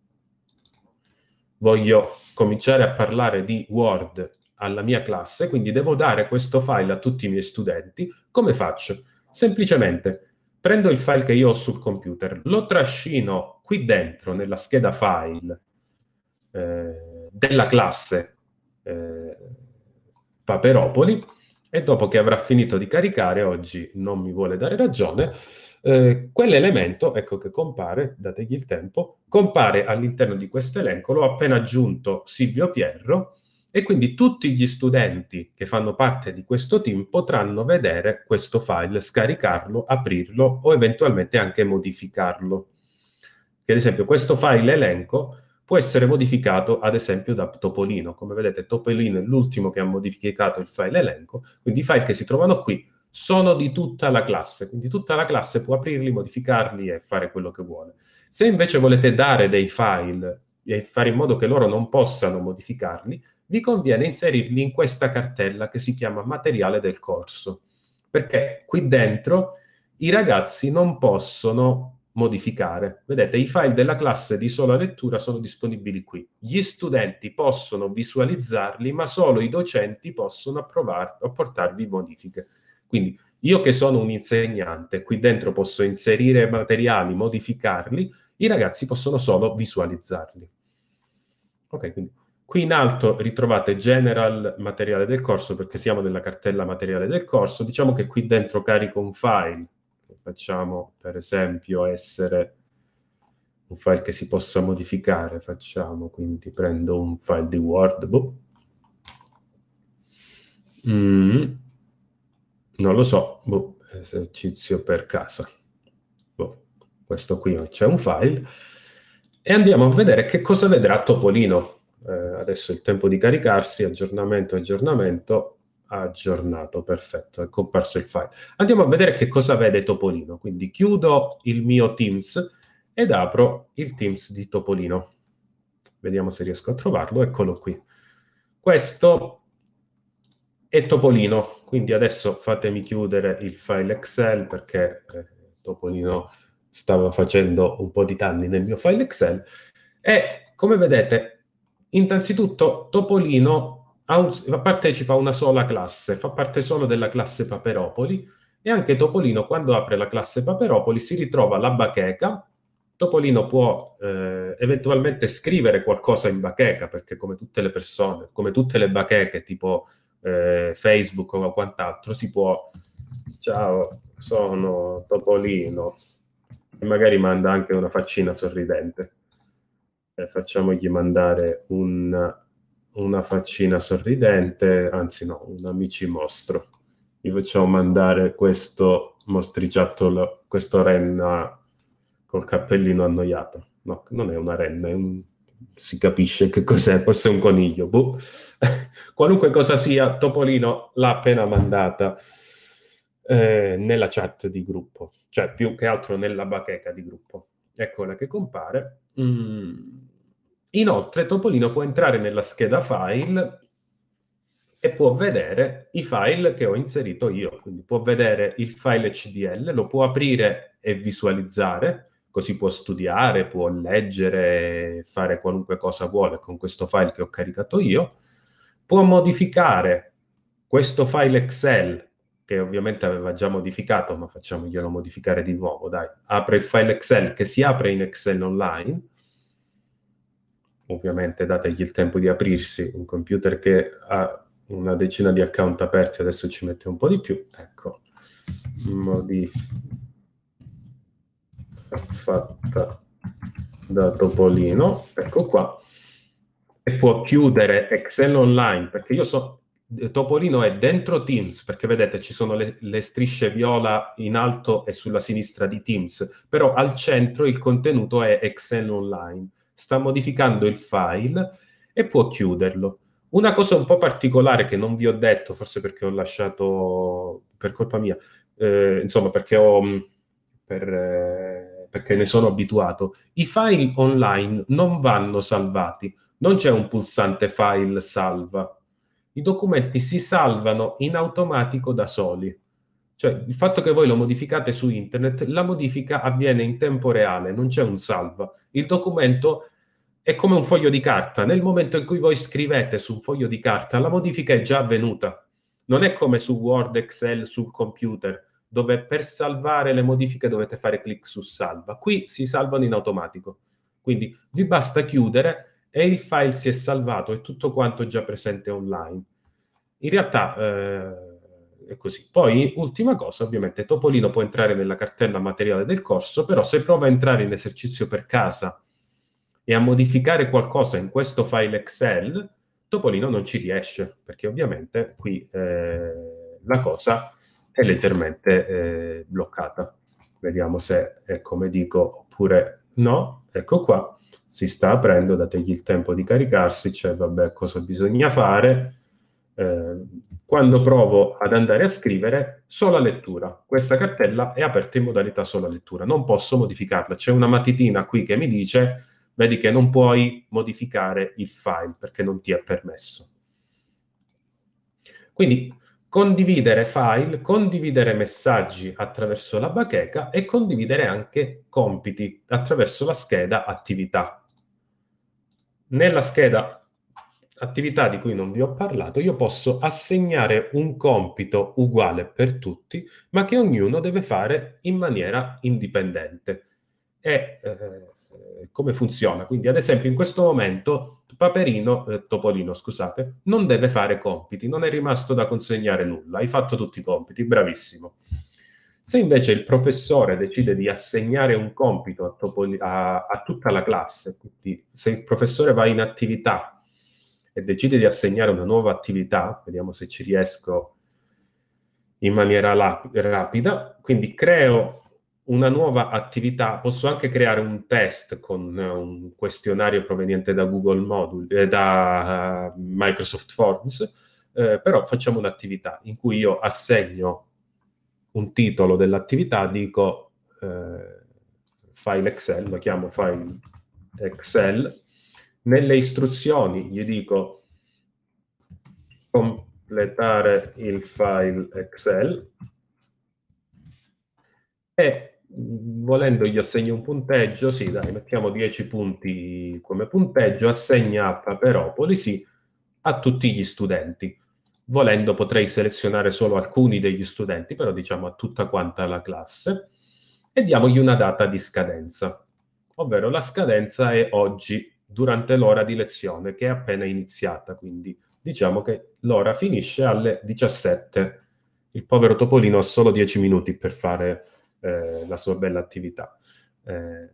voglio cominciare a parlare di Word alla mia classe, quindi devo dare questo file a tutti i miei studenti, come faccio? Semplicemente prendo il file che io ho sul computer, lo trascino qui dentro nella scheda file eh, della classe eh, Paperopoli e dopo che avrà finito di caricare, oggi non mi vuole dare ragione, eh, quell'elemento, ecco che compare, dategli il tempo, compare all'interno di questo elenco, l'ho appena aggiunto Silvio Pierro, e quindi tutti gli studenti che fanno parte di questo team potranno vedere questo file, scaricarlo, aprirlo o eventualmente anche modificarlo. Che ad esempio questo file elenco può essere modificato ad esempio da Topolino. Come vedete Topolino è l'ultimo che ha modificato il file elenco, quindi i file che si trovano qui sono di tutta la classe, quindi tutta la classe può aprirli, modificarli e fare quello che vuole. Se invece volete dare dei file e fare in modo che loro non possano modificarli, vi conviene inserirli in questa cartella che si chiama materiale del corso, perché qui dentro i ragazzi non possono modificare. Vedete, i file della classe di sola lettura sono disponibili qui. Gli studenti possono visualizzarli, ma solo i docenti possono apportarvi modifiche. Quindi io che sono un insegnante, qui dentro posso inserire materiali, modificarli, i ragazzi possono solo visualizzarli. Ok, quindi qui in alto ritrovate general materiale del corso perché siamo nella cartella materiale del corso. Diciamo che qui dentro carico un file, facciamo per esempio essere un file che si possa modificare, facciamo, quindi prendo un file di Word. Boh. Mm non lo so, boh, esercizio per casa. Boh, questo qui c'è un file. E andiamo a vedere che cosa vedrà Topolino. Eh, adesso è il tempo di caricarsi, aggiornamento, aggiornamento, aggiornato, perfetto, è comparso il file. Andiamo a vedere che cosa vede Topolino. Quindi chiudo il mio Teams ed apro il Teams di Topolino. Vediamo se riesco a trovarlo, eccolo qui. Questo è Topolino, quindi adesso fatemi chiudere il file Excel perché eh, Topolino stava facendo un po' di danni nel mio file Excel. E come vedete, innanzitutto Topolino un, partecipa a una sola classe, fa parte solo della classe Paperopoli e anche Topolino quando apre la classe Paperopoli si ritrova la bacheca. Topolino può eh, eventualmente scrivere qualcosa in bacheca perché come tutte le persone, come tutte le bacheche tipo eh, Facebook o quant'altro, si può, ciao, sono Topolino, e magari manda anche una faccina sorridente. Eh, facciamogli mandare un, una faccina sorridente, anzi no, un amici mostro. Gli facciamo mandare questo mostriciattolo, questo renna col cappellino annoiato. No, non è una renna, è un si capisce che cos'è, forse un coniglio. Boh. [LAUGHS] Qualunque cosa sia, Topolino l'ha appena mandata eh, nella chat di gruppo, cioè più che altro nella bacheca di gruppo. Eccola che compare. Mm. Inoltre, Topolino può entrare nella scheda file e può vedere i file che ho inserito io. Quindi può vedere il file CDL, lo può aprire e visualizzare così può studiare, può leggere, fare qualunque cosa vuole con questo file che ho caricato io, può modificare questo file Excel che ovviamente aveva già modificato, ma facciamoglielo modificare di nuovo, dai. Apre il file Excel che si apre in Excel online. Ovviamente dategli il tempo di aprirsi, un computer che ha una decina di account aperti, adesso ci mette un po' di più. Ecco, modifica fatta da Topolino, ecco qua, e può chiudere Excel Online, perché io so, eh, Topolino è dentro Teams, perché vedete ci sono le, le strisce viola in alto e sulla sinistra di Teams, però al centro il contenuto è Excel Online, sta modificando il file e può chiuderlo. Una cosa un po' particolare che non vi ho detto, forse perché ho lasciato per colpa mia, eh, insomma perché ho mm, per, eh, perché ne sono abituato, i file online non vanno salvati, non c'è un pulsante file salva. I documenti si salvano in automatico da soli. Cioè, il fatto che voi lo modificate su internet, la modifica avviene in tempo reale, non c'è un salva. Il documento è come un foglio di carta. Nel momento in cui voi scrivete su un foglio di carta, la modifica è già avvenuta. Non è come su Word, Excel, sul computer dove per salvare le modifiche dovete fare clic su salva. Qui si salvano in automatico. Quindi vi basta chiudere e il file si è salvato, è tutto quanto già presente online. In realtà eh, è così. Poi, ultima cosa, ovviamente, Topolino può entrare nella cartella materiale del corso, però se prova a entrare in esercizio per casa e a modificare qualcosa in questo file Excel, Topolino non ci riesce, perché ovviamente qui eh, la cosa è leggermente eh, bloccata. Vediamo se è come dico oppure no. Ecco qua, si sta aprendo, dategli il tempo di caricarsi, cioè, vabbè cosa bisogna fare. Eh, quando provo ad andare a scrivere sola lettura, questa cartella è aperta in modalità sola lettura, non posso modificarla. C'è una matitina qui che mi dice vedi che non puoi modificare il file perché non ti è permesso. Quindi condividere file, condividere messaggi attraverso la bacheca e condividere anche compiti attraverso la scheda attività. Nella scheda attività di cui non vi ho parlato, io posso assegnare un compito uguale per tutti, ma che ognuno deve fare in maniera indipendente. E eh, come funziona? Quindi, ad esempio, in questo momento Paperino, eh, Topolino, scusate, non deve fare compiti, non è rimasto da consegnare nulla, hai fatto tutti i compiti, bravissimo. Se invece il professore decide di assegnare un compito a, Topoli- a, a tutta la classe, quindi se il professore va in attività e decide di assegnare una nuova attività, vediamo se ci riesco in maniera lap- rapida, quindi creo una nuova attività, posso anche creare un test con eh, un questionario proveniente da Google Module, eh, da uh, Microsoft Forms, eh, però facciamo un'attività in cui io assegno un titolo dell'attività, dico eh, file Excel, lo chiamo file Excel, nelle istruzioni gli dico completare il file Excel e Mm, volendo gli assegno un punteggio, sì dai, mettiamo 10 punti come punteggio, assegna a Paperopoli, sì, a tutti gli studenti. Volendo potrei selezionare solo alcuni degli studenti, però diciamo a tutta quanta la classe, e diamogli una data di scadenza, ovvero la scadenza è oggi, durante l'ora di lezione, che è appena iniziata, quindi diciamo che l'ora finisce alle 17. Il povero Topolino ha solo 10 minuti per fare eh, la sua bella attività. Eh,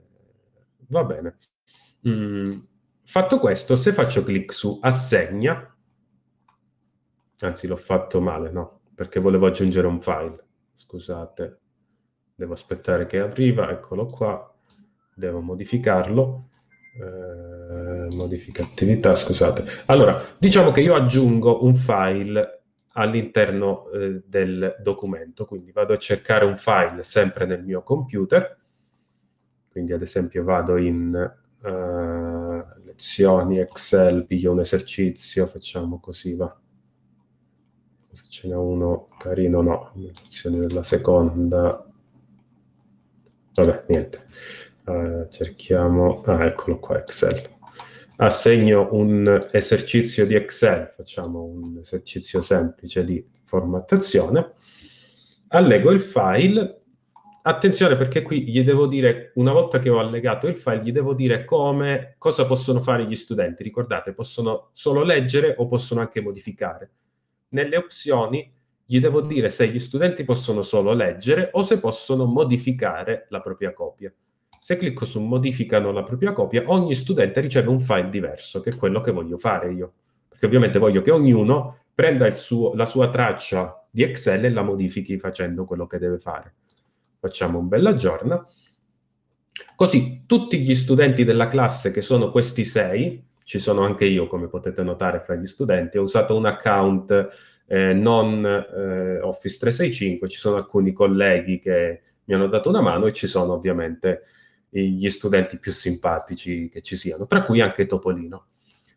va bene. Mm, fatto questo, se faccio clic su assegna, anzi l'ho fatto male, no, perché volevo aggiungere un file, scusate, devo aspettare che arriva, eccolo qua, devo modificarlo. Eh, modifica attività, scusate. Allora, diciamo che io aggiungo un file all'interno eh, del documento. Quindi vado a cercare un file sempre nel mio computer, quindi ad esempio vado in uh, lezioni, Excel, piglio un esercizio, facciamo così, va. Se ce n'è uno carino, no, lezioni della seconda. Vabbè, niente. Uh, cerchiamo, ah, eccolo qua, Excel assegno un esercizio di Excel, facciamo un esercizio semplice di formattazione, allego il file, attenzione perché qui gli devo dire, una volta che ho allegato il file, gli devo dire come, cosa possono fare gli studenti, ricordate, possono solo leggere o possono anche modificare. Nelle opzioni gli devo dire se gli studenti possono solo leggere o se possono modificare la propria copia. Se clicco su modificano la propria copia, ogni studente riceve un file diverso, che è quello che voglio fare io. Perché ovviamente voglio che ognuno prenda suo, la sua traccia di Excel e la modifichi facendo quello che deve fare. Facciamo un bel giornata. Così tutti gli studenti della classe, che sono questi sei, ci sono anche io, come potete notare, fra gli studenti, ho usato un account eh, non eh, Office 365, ci sono alcuni colleghi che mi hanno dato una mano e ci sono ovviamente gli studenti più simpatici che ci siano, tra cui anche Topolino.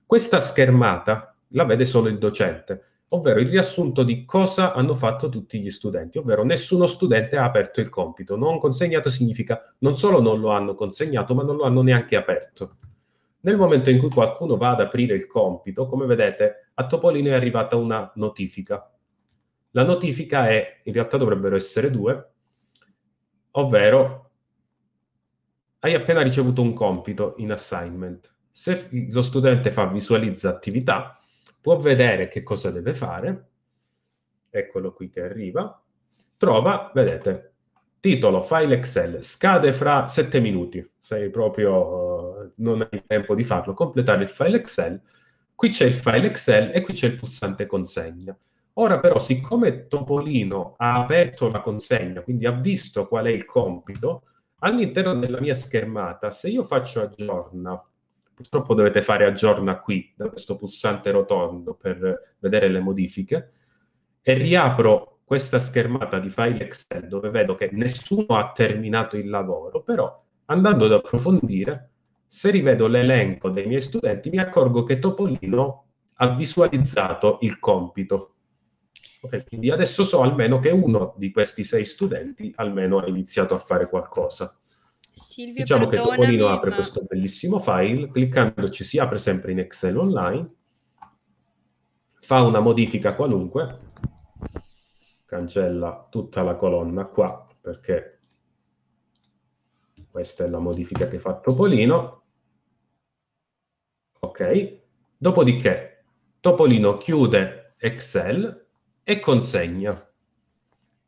Questa schermata la vede solo il docente, ovvero il riassunto di cosa hanno fatto tutti gli studenti, ovvero nessuno studente ha aperto il compito. Non consegnato significa non solo non lo hanno consegnato, ma non lo hanno neanche aperto. Nel momento in cui qualcuno va ad aprire il compito, come vedete, a Topolino è arrivata una notifica. La notifica è, in realtà dovrebbero essere due, ovvero hai appena ricevuto un compito in assignment. Se lo studente fa visualizza attività, può vedere che cosa deve fare. Eccolo qui che arriva. Trova, vedete, titolo file Excel, scade fra 7 minuti, sei proprio, uh, non hai tempo di farlo, completare il file Excel, qui c'è il file Excel e qui c'è il pulsante consegna. Ora però, siccome Topolino ha aperto la consegna, quindi ha visto qual è il compito, all'interno della mia schermata, se io faccio aggiorna, purtroppo dovete fare aggiorna qui, da questo pulsante rotondo per vedere le modifiche, e riapro questa schermata di file Excel dove vedo che nessuno ha terminato il lavoro, però andando ad approfondire, se rivedo l'elenco dei miei studenti mi accorgo che Topolino ha visualizzato il compito. Okay, quindi adesso so almeno che uno di questi sei studenti almeno ha iniziato a fare qualcosa. Silvio, diciamo che Topolino apre ma... questo bellissimo file, cliccandoci si apre sempre in Excel online, fa una modifica qualunque, cancella tutta la colonna qua perché questa è la modifica che fa Topolino. Ok, dopodiché Topolino chiude Excel e consegna.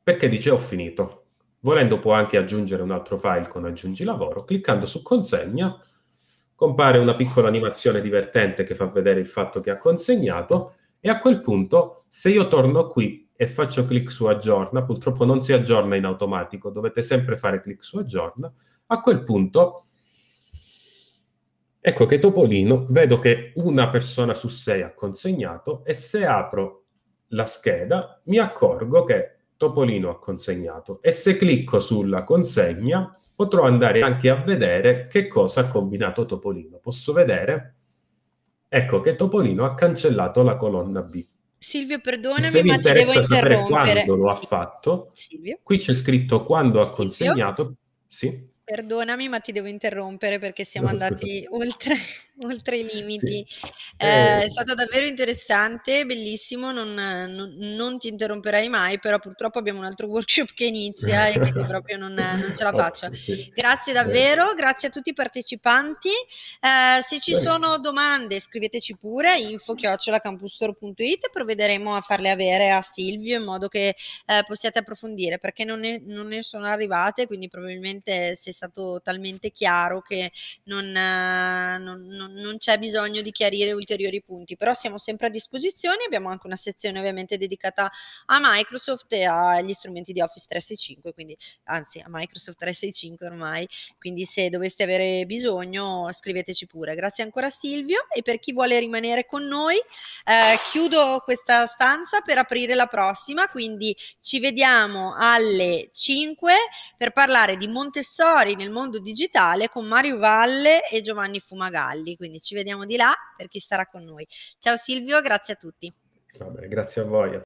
Perché dice ho finito. Volendo può anche aggiungere un altro file con aggiungi lavoro. Cliccando su consegna compare una piccola animazione divertente che fa vedere il fatto che ha consegnato e a quel punto se io torno qui e faccio clic su aggiorna, purtroppo non si aggiorna in automatico, dovete sempre fare clic su aggiorna, a quel punto ecco che Topolino vedo che una persona su sei ha consegnato e se apro la scheda, mi accorgo che Topolino ha consegnato e se clicco sulla consegna potrò andare anche a vedere che cosa ha combinato Topolino. Posso vedere? Ecco che Topolino ha cancellato la colonna B. Silvio, perdonami, se ti devo sapere quando lo sì. ha fatto, Silvio. qui c'è scritto quando Silvio. ha consegnato. Sì. Perdonami, ma ti devo interrompere perché siamo no, andati scusate. oltre oltre i limiti. Sì. Eh, eh. È stato davvero interessante, bellissimo, non, non, non, ti interromperai mai, però purtroppo abbiamo un altro [LAUGHS] workshop che inizia e quindi proprio non, non ce la [LAUGHS] oh, faccio. Oh, sì, sì. Grazie davvero, eh. grazie a tutti i partecipanti. Eh, se ci sono domande scriveteci pure info-campustor.it provvederemo a farle avere a Silvio in modo che eh, possiate approfondire perché non ne, non ne, sono arrivate, quindi probabilmente sei stato talmente chiaro che non eh, non, non c'è bisogno di chiarire ulteriori punti, però siamo sempre a disposizione, abbiamo anche una sezione ovviamente dedicata a Microsoft e agli strumenti di Office 365, quindi anzi a Microsoft 365 ormai, quindi se doveste avere bisogno scriveteci pure. Grazie ancora Silvio e per chi vuole rimanere con noi eh, chiudo questa stanza per aprire la prossima, quindi ci vediamo alle 5 per parlare di Montessori nel mondo digitale con Mario Valle e Giovanni Fumagalli quindi ci vediamo di là per chi starà con noi. Ciao Silvio, grazie a tutti. Vabbè, grazie a voi.